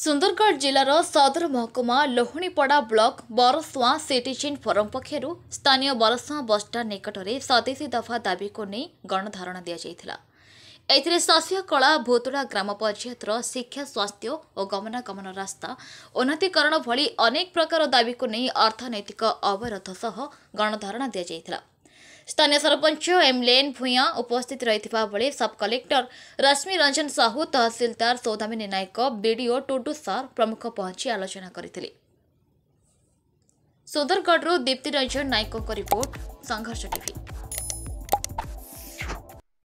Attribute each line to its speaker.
Speaker 1: ସୁନ୍ଦରଗଡ଼ ଜିଲ୍ଲାର ସଦର ମହକୁମା Lohanipada block Barsuan citizen forum ପକ୍ଷରୁ ସ୍ଥାନୀୟ ବରସୁଆଁ ବସ୍ଷ୍ଟାଣ୍ଡ ନିକଟରେ ସତେଇଶୀ ଦଫା ଦାବିକୁ ନେଇ ଗଣଧାରଣା ଦିଆଯାଇଥିଲା ଏଥିରେ ଶସ୍ୟ କଳା ଭୂତୁଡ଼ା ଗ୍ରାମ ପଞ୍ଚାୟତର ଶିକ୍ଷା ସ୍ୱାସ୍ଥ୍ୟ ଓ ଗମନାଗମନ ରାସ୍ତା ଉନ୍ନତିକରଣ ଭଳି ଅନେକ ପ୍ରକାର ଦାବିକୁ ନେଇ ଅର୍ଥନୈତିକ ଅବରୋଧ ସହ ଗଣଧାରଣା ଦିଆଯାଇଥିଲା ସ୍ଥାନୀୟ ସରପଞ୍ଚ ଏମ୍ଲେନ୍ ଭୂୟାଁ ଉପସ୍ଥିତ ରହିଥିବା ବେଳେ ସବ୍ କଲେକ୍ଟର ରଶ୍ମି ରଞ୍ଜନ ସାହୁ ତହସିଲଦାର ସୌଦାମିନୀ ନାୟକ ବିଡିଓ ଟୁଟୁ ସାର୍ ପ୍ରମୁଖ ପହଞ୍ଚି ଆଲୋଚନା କରିଥିଲେ ସୁନ୍ଦରଗଡ଼ରୁ ଦୀପ୍ତି ରଞ୍ଜନ ନାୟକଙ୍କ ରିପୋର୍ଟ ସଂଘର୍ଷ ଟିଭି